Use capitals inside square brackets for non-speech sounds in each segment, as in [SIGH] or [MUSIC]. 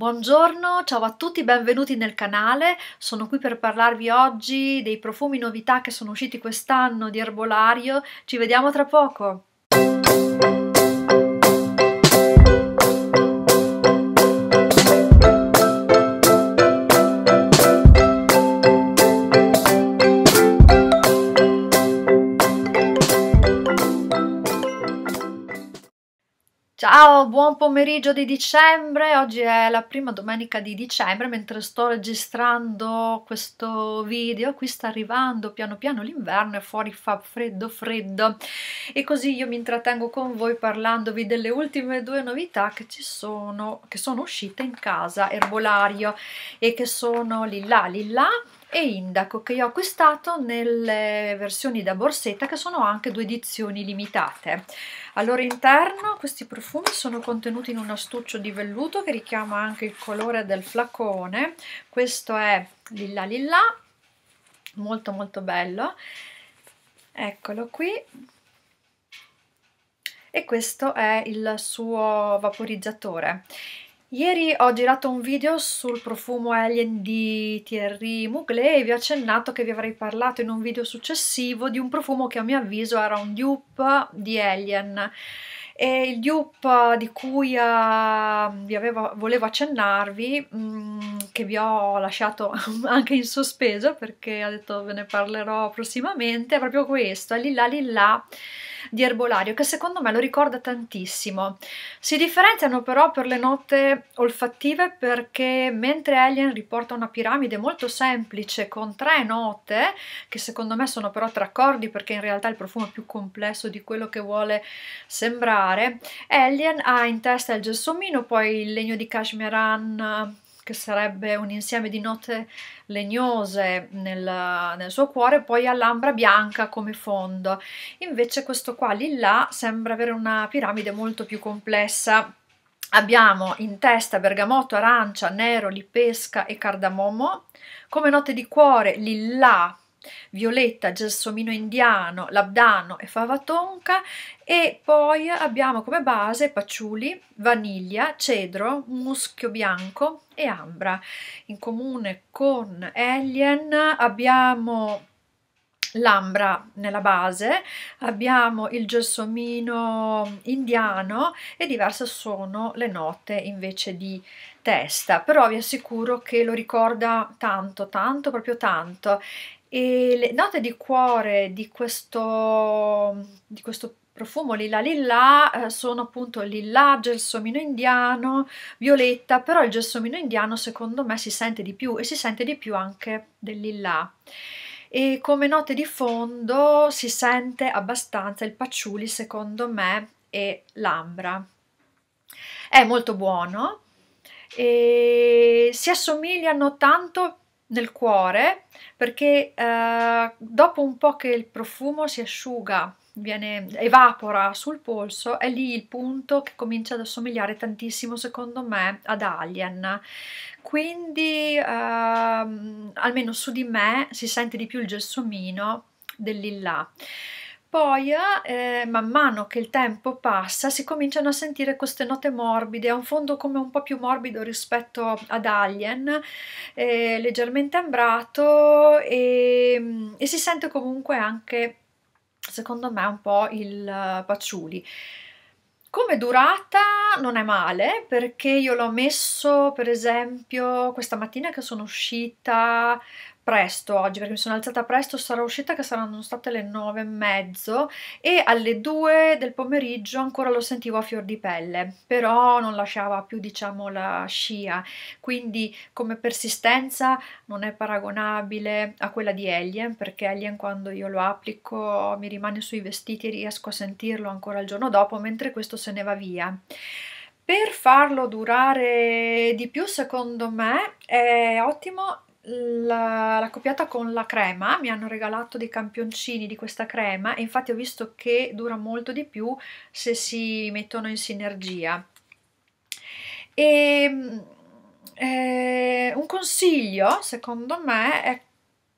Buongiorno, ciao a tutti, benvenuti nel canale. Sono qui per parlarvi oggi dei profumi novità che sono usciti quest'anno di Erbolario. Ci vediamo tra poco. Ciao, buon pomeriggio di dicembre. Oggi è la prima domenica di dicembre, mentre sto registrando questo video, qui sta arrivando piano piano l'inverno e fuori fa freddo freddo. E così io mi intrattengo con voi parlandovi delle ultime due novità che ci sono che sono uscite in casa Erbolario e che sono lì là, lì là e Indaco che io ho acquistato nelle versioni da borsetta che sono anche due edizioni limitate. Al loro interno questi profumi sono contenuti in un astuccio di velluto che richiama anche il colore del flacone. Questo è Lilla Lilla, molto molto bello. Eccolo qui, e questo è il suo vaporizzatore Ieri ho girato un video sul profumo Alien di Thierry Mugler e vi ho accennato che vi avrei parlato in un video successivo di un profumo che a mio avviso era un dupe di Alien. E il dupe di cui uh, vi avevo, volevo accennarvi, mh, mm, che vi ho lasciato [LAUGHS] anche in sospeso perché ho detto ve ne parlerò prossimamente, è proprio questo, è Lilla Lilla di erbolario che secondo me lo ricorda tantissimo. Si differenziano però per le note olfattive perché mentre Alien riporta una piramide molto semplice con tre note, che secondo me sono però tre accordi perché in realtà il profumo è più complesso di quello che vuole sembrare, Alien ha in testa il gelsomino, poi il legno di cashmere che sarebbe un insieme di note legnose nel, nel suo cuore, poi all'ambra bianca come fondo. Invece questo qua lilla sembra avere una piramide molto più complessa, Abbiamo in testa bergamotto, arancia, nero, lipesca e cardamomo, come note di cuore lilla, violetta, gelsomino indiano, labdano e fava tonka e poi abbiamo come base paciuli, vaniglia, cedro, muschio bianco e ambra. In comune con Alien abbiamo l'ambra nella base, abbiamo il gelsomino indiano e diverse sono le note invece di testa, però vi assicuro che lo ricorda tanto, tanto, proprio tanto e le note di cuore di questo, di questo profumo lilla lilla eh, sono appunto lilla, gelsomino indiano, violetta, però il gelsomino indiano secondo me si sente di più e si sente di più anche del lilla. E come note di fondo si sente abbastanza il patchouli secondo me e l'ambra. È molto buono e si assomigliano tanto nel cuore perché eh, dopo un po' che il profumo si asciuga, viene, evapora sul polso, è lì il punto che comincia ad assomigliare tantissimo secondo me ad Alien. Quindi eh, almeno su di me si sente di più il gelsomino del lilla. Poi, eh, man mano che il tempo passa, si cominciano a sentire queste note morbide, ha un fondo come un po' più morbido rispetto ad Alien, eh, leggermente ambrato e, mm, e si sente comunque anche, secondo me, un po' il eh, patchouli. Come durata non è male perché io l'ho messo per esempio questa mattina che sono uscita presto oggi perché mi sono alzata presto, sarò uscita che saranno state le nove e mezzo e alle due del pomeriggio ancora lo sentivo a fior di pelle, però non lasciava più diciamo la scia, quindi come persistenza non è paragonabile a quella di Alien perché Alien quando io lo applico mi rimane sui vestiti e riesco a sentirlo ancora il giorno dopo mentre questo se ne va via per farlo durare di più secondo me è ottimo la, la copiata con la crema, mi hanno regalato dei campioncini di questa crema e infatti ho visto che dura molto di più se si mettono in sinergia. E, ehm, eh, un consiglio, secondo me, è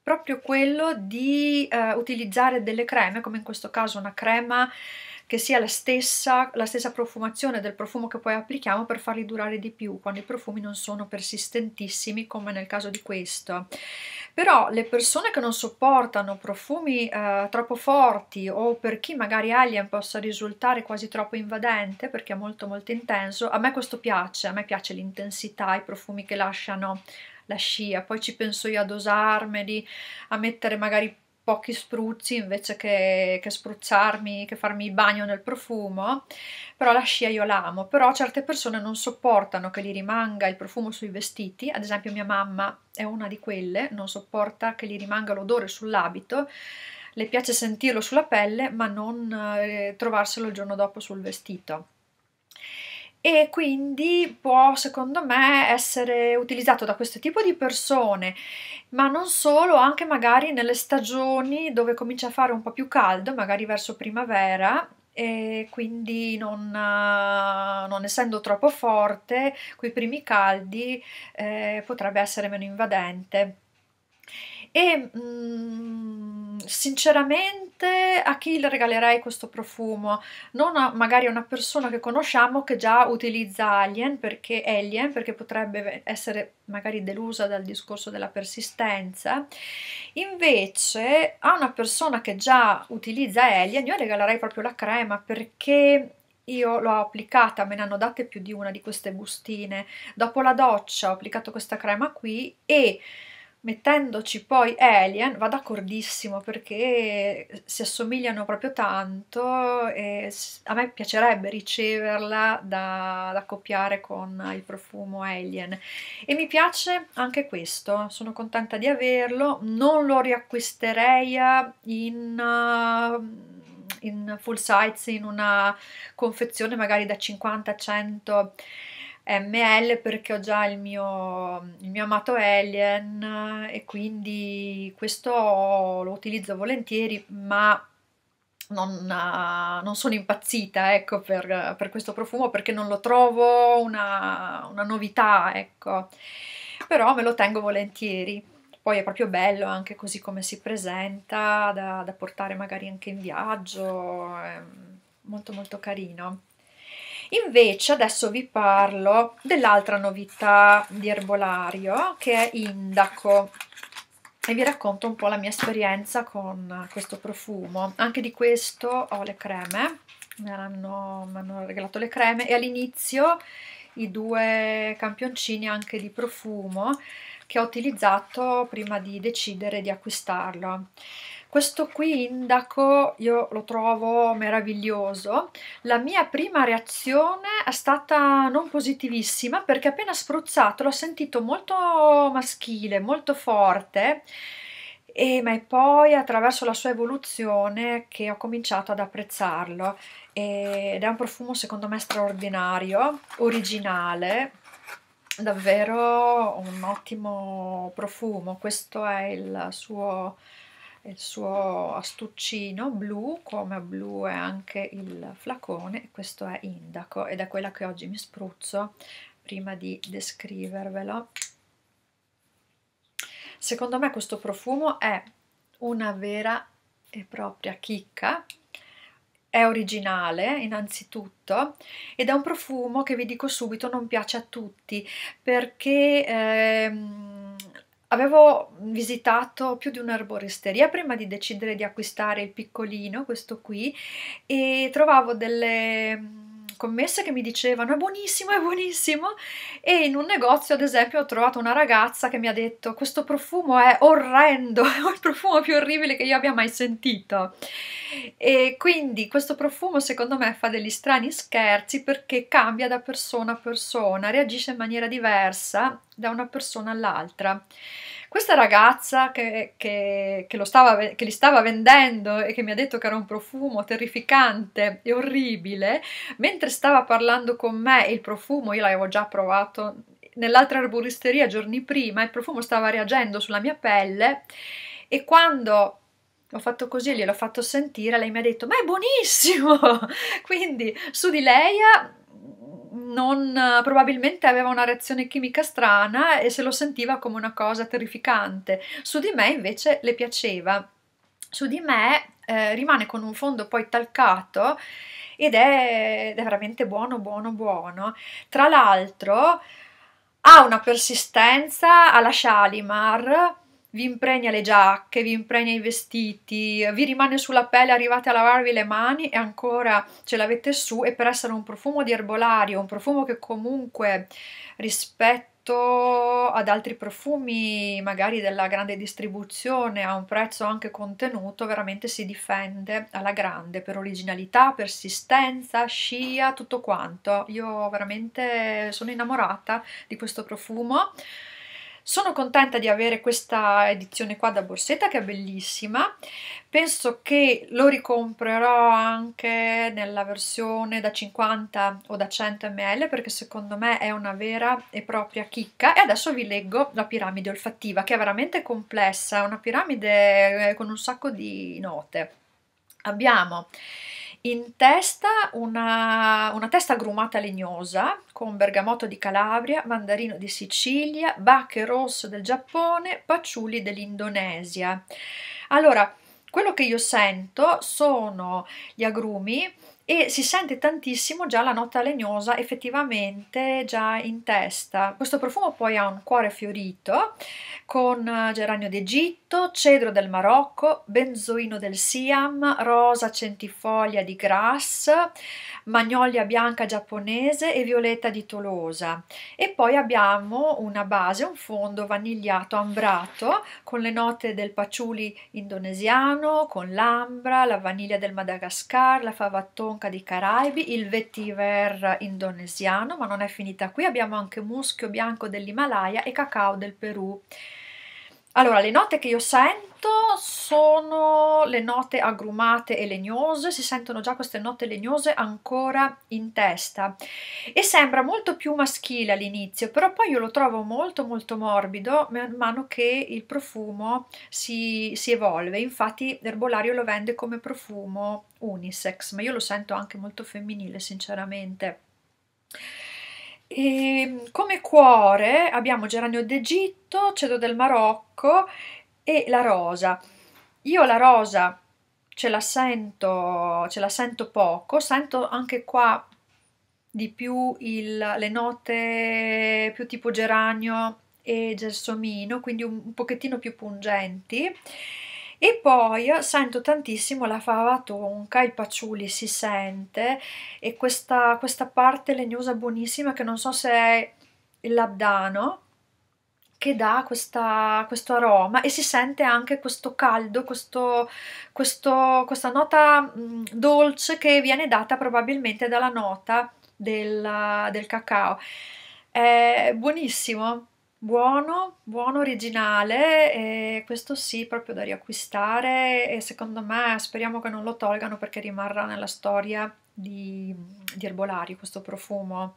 proprio quello di eh, utilizzare delle creme, come in questo caso una crema che sia la stessa, la stessa profumazione del profumo che poi applichiamo per farli durare di più quando i profumi non sono persistentissimi come nel caso di questo però le persone che non sopportano profumi eh, troppo forti o per chi magari Alien possa risultare quasi troppo invadente perché è molto molto intenso, a me questo piace, a me piace l'intensità, i profumi che lasciano la scia, poi ci penso io a dosarmeli, a mettere magari pochi spruzzi invece che, che, spruzzarmi, che farmi il bagno nel profumo, però la scia io l'amo, però certe persone non sopportano che gli rimanga il profumo sui vestiti, ad esempio mia mamma è una di quelle, non sopporta che gli rimanga l'odore sull'abito, le piace sentirlo sulla pelle ma non eh, trovarselo il giorno dopo sul vestito e quindi può secondo me essere utilizzato da questo tipo di persone ma non solo anche magari nelle stagioni dove comincia a fare un po' più caldo magari verso primavera e quindi non, eh, non essendo troppo forte quei primi caldi eh, potrebbe essere meno invadente e mh, mm, sinceramente a chi le regalerei questo profumo? Non a, magari a una persona che conosciamo che già utilizza Alien perché, Alien perché potrebbe essere magari delusa dal discorso della persistenza. Invece a una persona che già utilizza Alien io regalerei proprio la crema perché io l'ho applicata, me ne hanno date più di una di queste bustine. Dopo la doccia ho applicato questa crema qui e Mettendoci poi Alien, va d'accordissimo perché si assomigliano proprio tanto e a me piacerebbe riceverla da, da accoppiare con il profumo Alien. E mi piace anche questo, sono contenta di averlo, non lo riacquisterei in... Uh, in full size in una confezione magari da 50 a 100 ML perché ho già il mio, il mio amato Alien e quindi questo lo utilizzo volentieri ma non, non sono impazzita ecco, per, per, questo profumo perché non lo trovo una, una novità ecco però me lo tengo volentieri poi è proprio bello anche così come si presenta da, da portare magari anche in viaggio molto molto carino Invece adesso vi parlo dell'altra novità di erbolario che è Indaco e vi racconto un po' la mia esperienza con questo profumo. Anche di questo ho le creme, mi hanno, mi hanno regalato le creme e all'inizio i due campioncini anche di profumo che ho utilizzato prima di decidere di acquistarlo. Questo qui indaco io lo trovo meraviglioso. La mia prima reazione è stata non positivissima perché appena spruzzato l'ho sentito molto maschile, molto forte. E, ma è poi attraverso la sua evoluzione che ho cominciato ad apprezzarlo ed è un profumo secondo me straordinario, originale, davvero un ottimo profumo, questo è il suo il suo astuccino blu, come blu è anche il flacone, questo è Indaco ed è quella che oggi mi spruzzo prima di descrivervelo. Secondo me questo profumo è una vera e propria chicca, è originale innanzitutto ed è un profumo che vi dico subito non piace a tutti perché... Ehm, Avevo visitato più di un'arboristeria prima di decidere di acquistare il piccolino, questo qui, e trovavo delle scommesse che mi dicevano è buonissimo, è buonissimo e in un negozio ad esempio ho trovato una ragazza che mi ha detto questo profumo è orrendo, [LAUGHS] è il profumo più orribile che io abbia mai sentito e quindi questo profumo secondo me fa degli strani scherzi perché cambia da persona a persona, reagisce in maniera diversa da una persona all'altra. Questa ragazza che, che, che, stava, che, li stava vendendo e che mi ha detto che era un profumo terrificante e orribile, mentre stava parlando con me il profumo, io l'avevo già provato nell'altra arboristeria giorni prima, il profumo stava reagendo sulla mia pelle e quando ho fatto così e gliel'ho fatto sentire, lei mi ha detto ma è buonissimo! [LAUGHS] Quindi su di lei non, probabilmente aveva una reazione chimica strana e se lo sentiva come una cosa terrificante. Su di me invece le piaceva. Su di me eh, rimane con un fondo poi talcato ed è, è veramente buono, buono, buono. Tra l'altro ha una persistenza alla Shalimar vi impregna le giacche, vi impregna i vestiti, vi rimane sulla pelle, arrivate a lavarvi le mani e ancora ce l'avete su e per essere un profumo di erbolario, un profumo che comunque rispetto ad altri profumi magari della grande distribuzione a un prezzo anche contenuto veramente si difende alla grande per originalità, persistenza, scia, tutto quanto. Io veramente sono innamorata di questo profumo sono contenta di avere questa edizione qua da borsetta che è bellissima. Penso che lo ricomprerò anche nella versione da 50 o da 100 ml perché secondo me è una vera e propria chicca. E adesso vi leggo la piramide olfattiva che è veramente complessa, è una piramide eh, con un sacco di note. Abbiamo in testa una, una, testa grumata legnosa con bergamotto di Calabria, mandarino di Sicilia, bacche rosso del Giappone, paciuli dell'Indonesia. Allora, quello che io sento sono gli agrumi e si sente tantissimo già la nota legnosa effettivamente già in testa. Questo profumo poi ha un cuore fiorito con eh, geranio d'Egitto, frutto, cedro del Marocco, benzoino del Siam, rosa centifoglia di Grasse, magnolia bianca giapponese e violetta di Tolosa. E poi abbiamo una base, un fondo vanigliato ambrato con le note del paciuli indonesiano, con l'ambra, la vaniglia del Madagascar, la fava tonka dei Caraibi, il vetiver indonesiano, ma non è finita qui, abbiamo anche muschio bianco dell'Himalaya e cacao del Perù. Allora, le note che io sento sono le note agrumate e legnose, si sentono già queste note legnose ancora in testa e sembra molto più maschile all'inizio, però poi io lo trovo molto molto morbido man mano che il profumo si, si evolve, infatti l'erbolario lo vende come profumo unisex, ma io lo sento anche molto femminile sinceramente. E ehm, come cuore abbiamo geranio d'Egitto, cedro del Marocco e la rosa. Io la rosa ce la sento, ce la sento poco, sento anche qua di più il, le note più tipo geranio e gelsomino, quindi un, un pochettino più pungenti. E poi sento tantissimo la fava tonca, il paciuli si sente e questa, questa parte legnosa buonissima che non so se è il labdano che dà questa, questo aroma e si sente anche questo caldo, questo, questo, questa nota mh, dolce che viene data probabilmente dalla nota del, del cacao. È buonissimo, Buono, buono, originale, e questo sì, proprio da riacquistare e secondo me speriamo che non lo tolgano perché rimarrà nella storia di, di Erbolari questo profumo.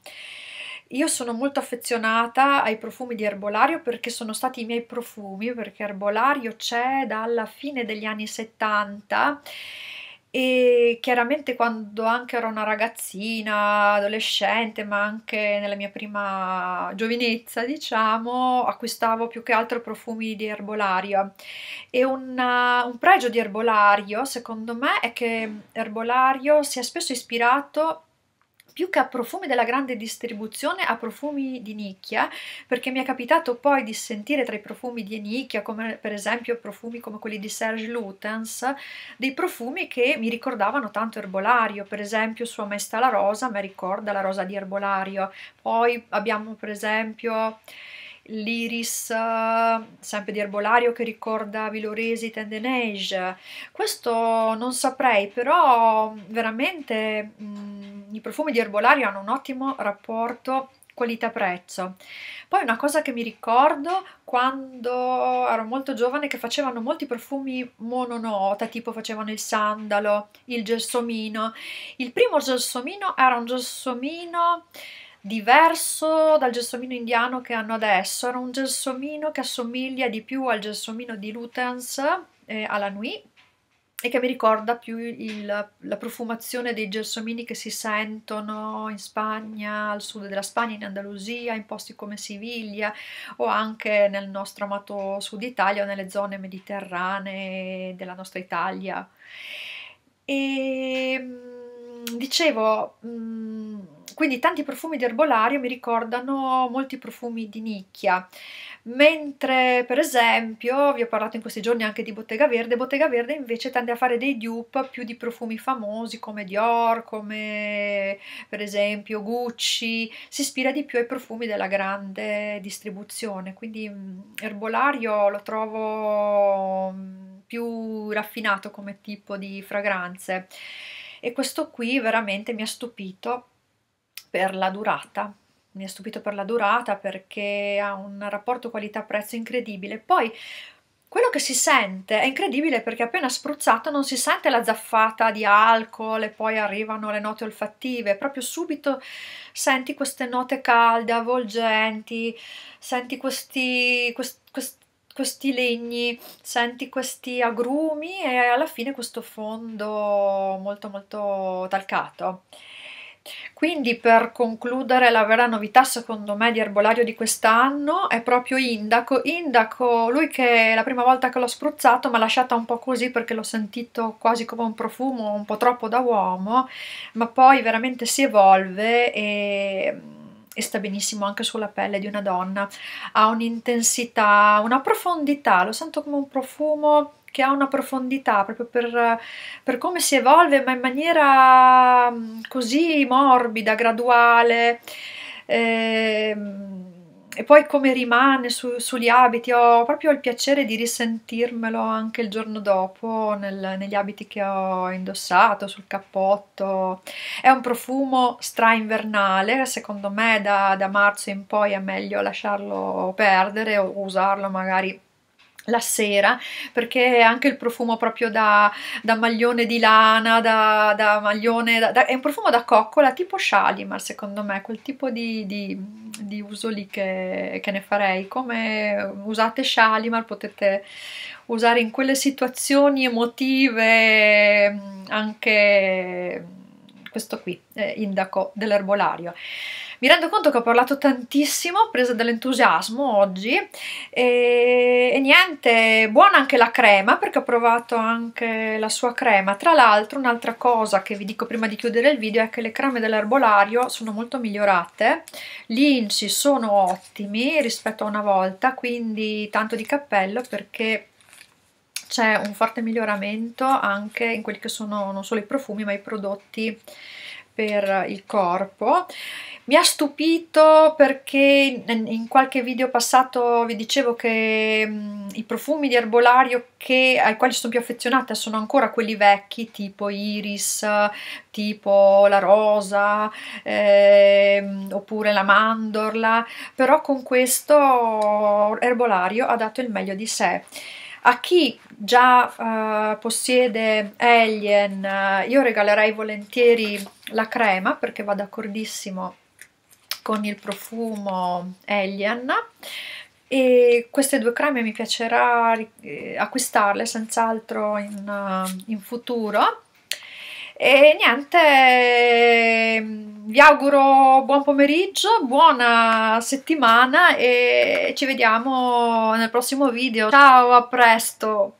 Io sono molto affezionata ai profumi di Erbolario perché sono stati i miei profumi, perché Erbolario c'è dalla fine degli anni 70 e chiaramente quando anche ero una ragazzina, adolescente, ma anche nella mia prima giovinezza, diciamo, acquistavo più che altro profumi di erbolario. E una, un pregio di erbolario, secondo me, è che erbolario si è spesso ispirato più che a profumi della grande distribuzione a profumi di nicchia, perché mi è capitato poi di sentire tra i profumi di nicchia, come per esempio profumi come quelli di Serge Lutens, dei profumi che mi ricordavano tanto erbolario, per esempio Sua Maestà la Rosa mi ricorda la rosa di erbolario, poi abbiamo per esempio l'iris eh, sempre di erbolario che ricorda Viloresi Tendenege questo non saprei però veramente mh, mm, i profumi di erbolario hanno un ottimo rapporto qualità-prezzo. Poi una cosa che mi ricordo quando ero molto giovane che facevano molti profumi mononota, tipo facevano il sandalo, il gelsomino. Il primo gelsomino era un gelsomino diverso dal gelsomino indiano che hanno adesso, era un gelsomino che assomiglia di più al gelsomino di Lutens eh, alla Nuit e che mi ricorda più il, la profumazione dei gelsomini che si sentono in Spagna, al sud della Spagna, in Andalusia, in posti come Siviglia o anche nel nostro amato sud Italia o nelle zone mediterranee della nostra Italia. E mm, dicevo, mh, mm, quindi tanti profumi di erbolario mi ricordano molti profumi di nicchia, mentre per esempio, vi ho parlato in questi giorni anche di Bottega Verde, Bottega Verde invece tende a fare dei dupe più di profumi famosi come Dior, come per esempio Gucci, si ispira di più ai profumi della grande distribuzione, quindi mm, erbolario lo trovo mm, più raffinato come tipo di fragranze e questo qui veramente mi ha stupito per la durata. Mi ha stupito per la durata perché ha un rapporto qualità-prezzo incredibile. Poi quello che si sente è incredibile perché appena spruzzato non si sente la zaffata di alcol e poi arrivano le note olfattive, proprio subito senti queste note calde, avvolgenti, senti questi, quest, quest, questi legni, senti questi agrumi e alla fine questo fondo molto molto talcato. Quindi per concludere la vera novità secondo me di erbolario di quest'anno è proprio Indaco. Indaco, lui che è la prima volta che l'ho spruzzato mi ha lasciata un po' così perché l'ho sentito quasi come un profumo un po' troppo da uomo, ma poi veramente si evolve e e sta benissimo anche sulla pelle di una donna. Ha un'intensità, una profondità, lo sento come un profumo che ha una profondità proprio per, per come si evolve, ma in maniera mm, così morbida, graduale. Eh, e poi come rimane su, sugli abiti, ho proprio il piacere di risentirmelo anche il giorno dopo nel, negli abiti che ho indossato, sul cappotto. È un profumo stra-invernale, secondo me da, da marzo in poi è meglio lasciarlo perdere o usarlo magari la sera perché anche il profumo proprio da, da maglione di lana, da, da maglione, da, è un profumo da coccola tipo Shalimar secondo me, quel tipo di, di, di uso lì che, che, ne farei, come usate Shalimar potete usare in quelle situazioni emotive mm, anche questo qui, eh, indaco dell'erbolario. Mi rendo conto che ho parlato tantissimo, presa dall'entusiasmo oggi e, e, niente, buona anche la crema perché ho provato anche la sua crema. Tra l'altro un'altra cosa che vi dico prima di chiudere il video è che le creme dell'erbolario sono molto migliorate, gli inci sono ottimi rispetto a una volta, quindi tanto di cappello perché c'è un forte miglioramento anche in quelli che sono non solo i profumi ma i prodotti per il corpo mi ha stupito perché in qualche video passato vi dicevo che i profumi di erbolario che, ai quali sono più affezionata sono ancora quelli vecchi, tipo Iris, tipo la rosa, eh, oppure la mandorla, però con questo erbolario ha dato il meglio di sé. A chi già uh, possiede Alien, io regalerei volentieri la crema perché va d'accordissimo con il profumo Alien e queste due creme mi piacerà eh, acquistarle senz'altro in, eh, in futuro e niente ehm, vi auguro buon pomeriggio buona settimana e ci vediamo nel prossimo video ciao a presto